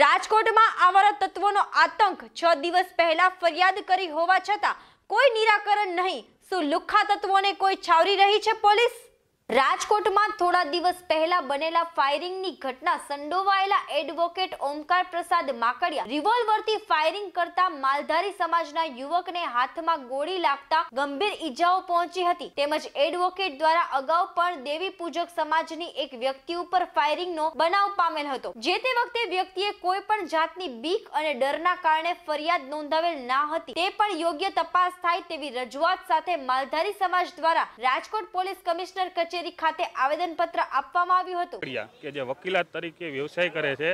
રાજકોટમાં આવારા તત્વોનો આતંક છ દિવસ પહેલા ફરિયાદ કરી હોવા છતાં કોઈ નિરાકરણ નહીં શું લુખ્ખા તત્વોને કોઈ છાવરી રહી છે પોલીસ રાજકોટમાં થોડા દિવસ પહેલા બનેલા ફાયરિંગની ઘટના સંડોવાયેલા એડવોકેટ ઓમકાર પ્રસાદ માકડિયા રિવોલ્વરથી ફાયરિંગ કરતા માલધારી સમાજના યુવકને હાથમાં ગોળી લાગતા ગંભીર ઈજાઓ પહોંચી હતી તેમજ એડવોકેટ દ્વારા અગાઉ પણ દેવી પૂજક સમાજની એક વ્યક્તિ ઉપર ફાયરિંગનો બનાવ પામેલ હતો જે તે વખતે વ્યક્તિએ કોઈ પણ જાતની બીક અને ડરના કારણે ફરિયાદ નોંધાવેલ ના હતી તે પણ યોગ્ય તપાસ થાય તેવી રજૂઆત સાથે માલધારી સમાજ દ્વારા રાજકોટ પોલીસ કમિશનર કચેરી કચેરી ખાતે આવેદનપત્ર આપવામાં આવ્યું હતું કે જે વકીલાત તરીકે વ્યવસાય કરે છે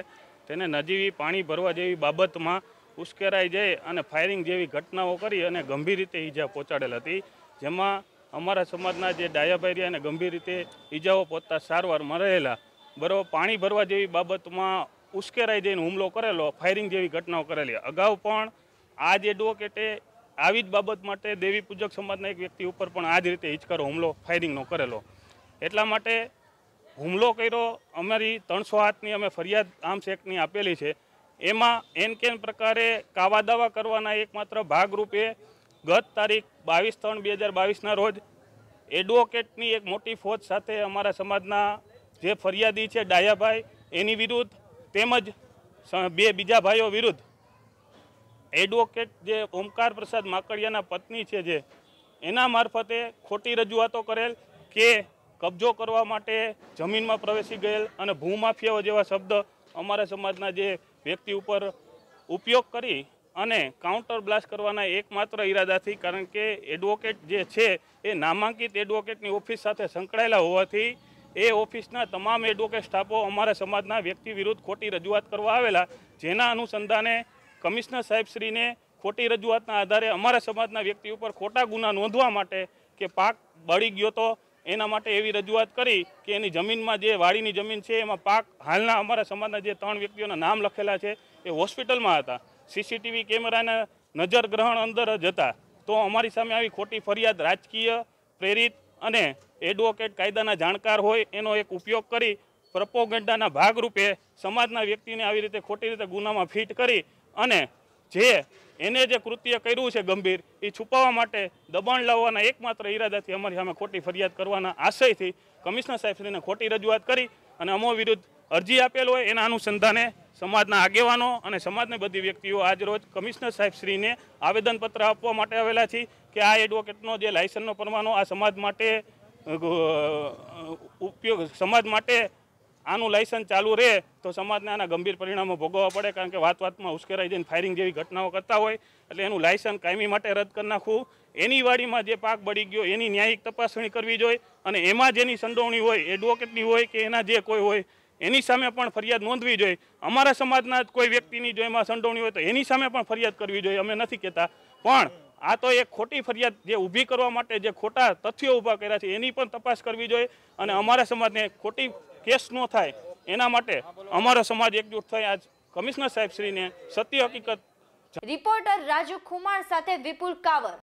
તેને નજીવી પાણી ભરવા જેવી બાબતમાં ઉશ્કેરાઈ જાય અને ફાયરિંગ જેવી ઘટનાઓ કરી અને ગંભીર રીતે ઈજા પહોંચાડેલ હતી જેમાં અમારા સમાજના જે ડાયાભાઈ અને ગંભીર રીતે ઈજાઓ પહોંચતા સારવારમાં રહેલા બરાબર પાણી ભરવા જેવી બાબતમાં ઉશ્કેરાઈ જઈને હુમલો કરેલો ફાયરિંગ જેવી ઘટનાઓ કરેલી અગાઉ પણ આ જ એડવોકેટે આવી જ બાબત માટે દેવી પૂજક સમાજના એક વ્યક્તિ ઉપર પણ આ જ રીતે હિચકારો હુમલો ફાયરિંગનો કરેલો એટલા માટે હુમલો કર્યો અમારી ત્રણસો હાથની અમે ફરિયાદ આમ એક્ટની આપેલી છે એમાં એન કેન પ્રકારે કાવા દાવા કરવાના એકમાત્ર ભાગરૂપે ગત તારીખ બાવીસ ત્રણ બે હજાર બાવીસના રોજ એડવોકેટની એક મોટી ફોજ સાથે અમારા સમાજના જે ફરિયાદી છે ડાયાભાઈ એની વિરુદ્ધ તેમજ બે બીજા ભાઈઓ વિરુદ્ધ એડવોકેટ જે ઓમકાર પ્રસાદ માકડિયાના પત્ની છે જે એના મારફતે ખોટી રજૂઆતો કરેલ કે કબજો કરવા માટે જમીનમાં પ્રવેશી ગયેલ અને ભૂમાફિયાઓ જેવા શબ્દ અમારા સમાજના જે વ્યક્તિ ઉપર ઉપયોગ કરી અને કાઉન્ટર બ્લાસ્ટ કરવાના એકમાત્ર ઈરાદાથી કારણ કે એડવોકેટ જે છે એ નામાંકિત એડવોકેટની ઓફિસ સાથે સંકળાયેલા હોવાથી એ ઓફિસના તમામ એડવોકેટ સ્ટાફો અમારા સમાજના વ્યક્તિ વિરુદ્ધ ખોટી રજૂઆત કરવા આવેલા જેના અનુસંધાને કમિશનર સાહેબશ્રીને ખોટી રજૂઆતના આધારે અમારા સમાજના વ્યક્તિ ઉપર ખોટા ગુના નોંધવા માટે કે પાક બળી ગયો તો એના માટે એવી રજૂઆત કરી કે એની જમીનમાં જે વાડીની જમીન છે એમાં પાક હાલના અમારા સમાજના જે ત્રણ વ્યક્તિઓના નામ લખેલા છે એ હોસ્પિટલમાં હતા સીસીટીવી કેમેરાના નજર ગ્રહણ અંદર જ હતા તો અમારી સામે આવી ખોટી ફરિયાદ રાજકીય પ્રેરિત અને એડવોકેટ કાયદાના જાણકાર હોય એનો એક ઉપયોગ કરી પ્રપોગેન્ડાના ભાગરૂપે સમાજના વ્યક્તિને આવી રીતે ખોટી રીતે ગુનામાં ફિટ કરી અને જે એને જે કૃત્ય કર્યું છે ગંભીર એ છુપાવવા માટે દબાણ લાવવાના એકમાત્ર ઈરાદાથી અમારી સામે ખોટી ફરિયાદ કરવાના આશયથી કમિશનર સાહેબશ્રીને ખોટી રજૂઆત કરી અને અમો વિરુદ્ધ અરજી આપેલ હોય એના અનુસંધાને સમાજના આગેવાનો અને સમાજની બધી વ્યક્તિઓ આજરોજ કમિશનર સાહેબશ્રીને આવેદનપત્ર આપવા માટે આવેલા છે કે આ એડવોકેટનો જે લાયસન્સનો પરવાનો આ સમાજ માટે ઉપયોગ સમાજ માટે આનું લાયસન્સ ચાલુ રહે તો સમાજને આના ગંભીર પરિણામો ભોગવવા પડે કારણ કે વાત વાતમાં ઉશ્કેરાઈ જઈને ફાયરિંગ જેવી ઘટનાઓ કરતા હોય એટલે એનું લાયસન્સ કાયમી માટે રદ કરી નાખવું એની વાડીમાં જે પાક બળી ગયો એની ન્યાયિક તપાસણી કરવી જોઈએ અને એમાં જેની સંડોવણી હોય એડવોકેટની હોય કે એના જે કોઈ હોય એની સામે પણ ફરિયાદ નોંધવી જોઈએ અમારા સમાજના કોઈ વ્યક્તિની જો એમાં સંડોવણી હોય તો એની સામે પણ ફરિયાદ કરવી જોઈએ અમે નથી કહેતા પણ આ તો એક ખોટી ફરિયાદ જે ઊભી કરવા માટે જે ખોટા તથ્યો ઊભા કર્યા છે એની પણ તપાસ કરવી જોઈએ અને અમારા સમાજને ખોટી કેસ ન થાય એના માટે અમારો સમાજ એકજૂટ થઈ આજ કમિશનર સાહેબ શ્રીને સત્ય હકીકત રિપોર્ટર રાજુ ખુમાર સાથે વિપુલ કાવર